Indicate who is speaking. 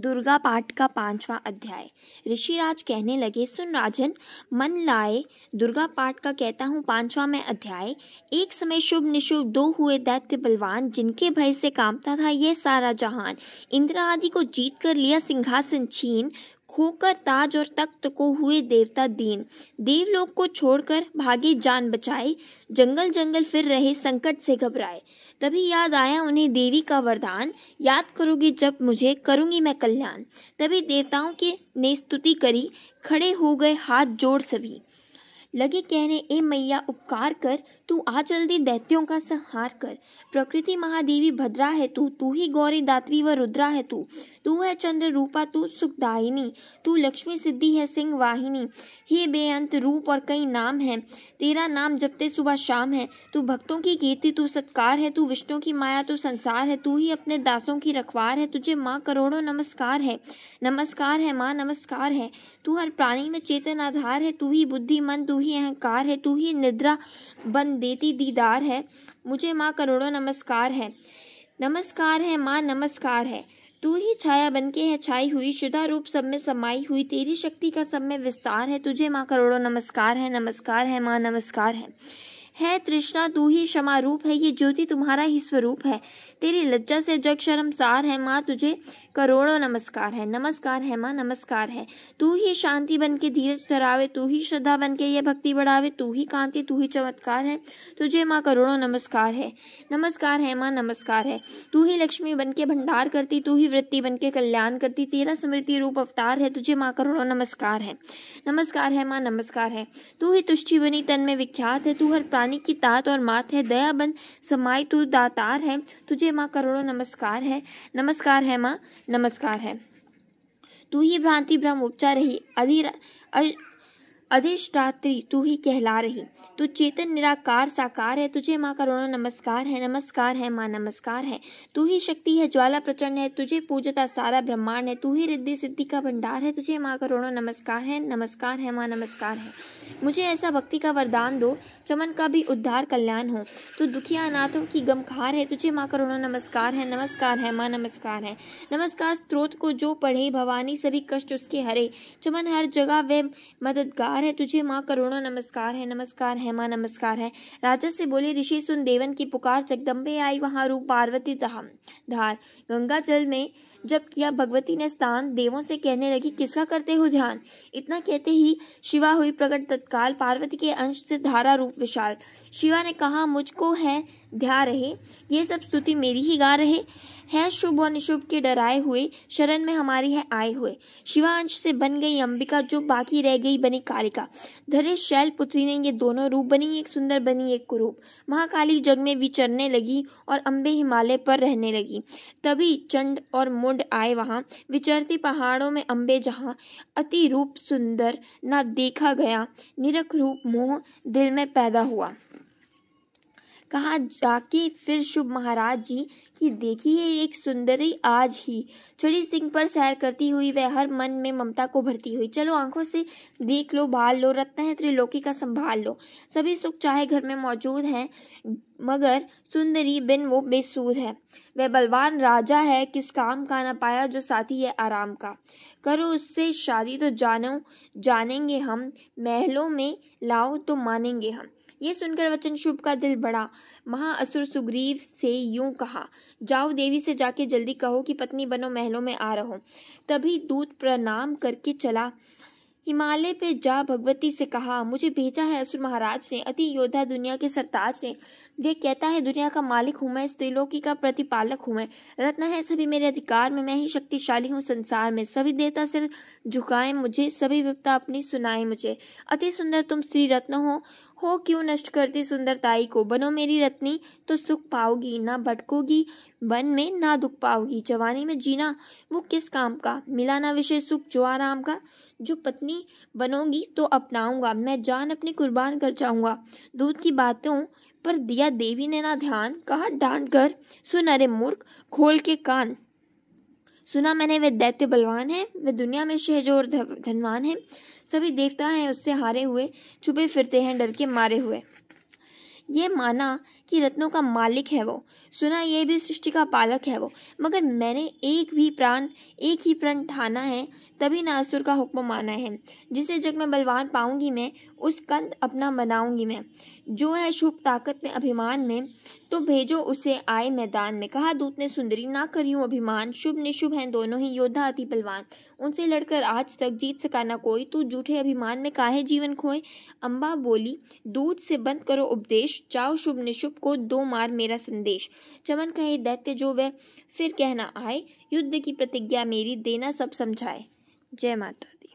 Speaker 1: दुर्गा पाठ का पांचवा अध्याय ऋषिराज कहने लगे सुन राजन मन लाए दुर्गा पाठ का कहता हूँ पांचवा में अध्याय एक समय शुभ निशुभ दो हुए दैत्य बलवान जिनके भय से कांपता था यह सारा जहान इंद्र आदि को जीत कर लिया सिंहासन छीन खोकर ताज और तख्त को हुए देवता दीन देवलोक को छोड़कर भागे जान बचाए जंगल जंगल फिर रहे संकट से घबराए तभी याद आया उन्हें देवी का वरदान याद करोगे जब मुझे करूँगी मैं कल्याण तभी देवताओं के ने स्तुति करी खड़े हो गए हाथ जोड़ सभी लगे कहने ए मैया उपकार कर तू आ जल्दी दैत्यों का संहार कर प्रकृति महादेवी भद्रा है तू तू ही गौरी दात्री व रुद्रा है तू तू है चंद्र रूपा तू सुखदायिनी तू लक्ष्मी सिद्धि है सिंह वाहिनी हे बेअंत रूप और कई नाम है तेरा नाम जपते सुबह शाम है तू भक्तों की कीर्ति तू सत्कार है तू विष्णु की माया तू संसार है तू ही अपने दासों की रखवार है तुझे माँ करोड़ों नमस्कार है नमस्कार है माँ नमस्कार है तू हर प्राणी में चेतन आधार है तू ही बुद्धिमन तू ही अहंकार है तू ही निद्रा बंद देती दीदार है मुझे माँ करोड़ों नमस्कार है नमस्कार है माँ नमस्कार है तू ही छाया बनके है छाई हुई शुदा रूप सब में समाई हुई तेरी शक्ति का सब में विस्तार है तुझे माँ करोड़ों नमस्कार है नमस्कार है माँ नमस्कार है है तृष्णा तू ही क्षमा रूप है ये ज्योति तुम्हारा ही स्वरूप है तेरी लज्जा से जग शर्मसार है माँ तुझे करोड़ों नमस्कार है नमस्कार है माँ नमस्कार है तू ही शांति बन के धीरज धरावे तू ही श्रद्धा बन के ये भक्ति बढ़ावे तू ही कांति तू ही चमत्कार है तुझे माँ करोड़ों नमस्कार है नमस्कार है माँ नमस्कार है तू ही लक्ष्मी बन के भंडार करती तू ही वृत्ति बन के कल्याण करती तेरा स्मृति रूप अवतार है तुझे माँ करोड़ों नमस्कार है नमस्कार है माँ नमस्कार है तू ही तुष्टि बनी तन में विख्यात है तू हर प्राणी की तात और मात है दया बन समाय तू दातार है तुझे माँ करोड़ों नमस्कार है नमस्कार है माँ नमस्कार है तू ही भ्रांति ब्रह्म उपचार ही अधि अधिष्ठात्री तू ही कहला रही तू चेतन निराकार साकार है तुझे माँ करोड़ों नमस्कार है नमस्कार है माँ नमस्कार है तू ही शक्ति है ज्वाला प्रचंड है तुझे पूजता सारा ब्रह्मांड है तू ही रिद्धि सिद्धि का भंडार है तुझे माँ करोड़ों नमस्कार है नमस्कार है माँ नमस्कार है मुझे ऐसा भक्ति का वरदान दो चमन का भी उद्धार कल्याण हो तू दुखिया अनाथों की गमखार है तुझे माँ करोड़ों नमस्कार है नमस्कार है माँ नमस्कार है नमस्कार स्त्रोत को जो पढ़े भवानी सभी कष्ट उसके हरे चमन हर जगह वे मददगार नमस्कार है तुझे माँ करोड़ों नमस्कार है नमस्कार है माँ नमस्कार है राजा से बोले ऋषि सुन देवन की पुकार जगदम्बे आई वहाँ रूप पार्वती धाम धार गंगा जल में जब किया भगवती ने स्थान देवों से कहने लगी किसका करते हो ध्यान इतना कहते ही शिवा हुई प्रकट तत्काल पार्वती के अंश से धारा रूप विशाल शिवा ने कहा मुझको है ध्या रहे ये सब स्तुति मेरी ही गा रहे है शुभ और निशुभ के डराए हुए शरण में हमारी है आए हुए शिवांश से बन गई अंबिका जो बाकी रह गई बनी कालिका धरे शैल पुत्री ने ये दोनों रूप बनी एक सुंदर बनी एक कुरूप महाकाली जग में विचरने लगी और अम्बे हिमालय पर रहने लगी तभी चंड और मुंड आए वहाँ विचरती पहाड़ों में अम्बे जहाँ अति रूप सुंदर ना देखा गया निरख रूप मोह दिल में पैदा हुआ कहाँ जाके फिर शुभ महाराज जी की देखी है एक सुंदरी आज ही छड़ी सिंह पर सैर करती हुई वह हर मन में ममता को भरती हुई चलो आंखों से देख लो भाल लो रत्न है त्रिलोकी का संभाल लो सभी सुख चाहे घर में मौजूद हैं मगर सुंदरी बिन वो बेसूद है वह बलवान राजा है किस काम का ना पाया जो साथी है आराम का करो उससे शादी तो जानो जानेंगे हम महलों में लाओ तो मानेंगे हम ये सुनकर वचन शुभ का दिल बढ़ा महाअसुर सुग्रीव से यूं कहा जाओ देवी से जाके जल्दी कहो कि पत्नी बनो महलों में आ रहो तभी दूत प्रणाम करके चला हिमालय पे जा भगवती से कहा मुझे भेजा है असुर महाराज ने अति योद्धा दुनिया के सरताज ने वे कहता है दुनिया का मालिक हूँ मैं स्त्रीलोकी का प्रतिपालक हूँ मैं रत्न है सभी मेरे अधिकार में मैं ही शक्तिशाली हूँ संसार में सभी देवता सिर झुकाएं मुझे सभी विपता अपनी सुनाएं मुझे अति सुंदर तुम स्त्री रत्न हो हो क्यों नष्ट करती सुंदरताई को बनो मेरी रत्नी तो सुख पाओगी ना भटकोगी वन में ना दुख पाओगी जवानी में जीना वो किस काम का मिला ना विषय सुख जो आराम का जो पत्नी बनोगी तो अपनाऊंगा मैं जान अपनी कुर्बान कर जाऊंगा दूध की बातों पर दिया देवी ने ना ध्यान कहा डांट कर सुन अरे मूर्ख खोल के कान सुना मैंने वे दैत्य बलवान है वे दुनिया में शहजोर धनवान है सभी देवता हैं उससे हारे हुए छुपे फिरते हैं डर के मारे हुए ये माना कि रत्नों का मालिक है वो सुना ये भी सृष्टि का पालक है वो मगर मैंने एक भी प्राण एक ही प्रण ठाना है तभी नासुर का हुक्म माना है जिसे जग में बलवान पाऊंगी मैं उस कंद अपना बनाऊंगी मैं जो है शुभ ताकत में अभिमान में तो भेजो उसे आए मैदान में कहा दूत ने सुंदरी ना करियो अभिमान शुभ निशुभ हैं दोनों ही योद्धा अति बलवान उनसे लड़कर आज तक जीत सका ना कोई तू झूठे अभिमान में काहे जीवन खोए अम्बा बोली दूत से बंद करो उपदेश जाओ शुभ निशुभ को दो मार मेरा संदेश चमन कहे दैत्य जो वह फिर कहना आए युद्ध की प्रतिज्ञा मेरी देना सब समझाए जय माता दी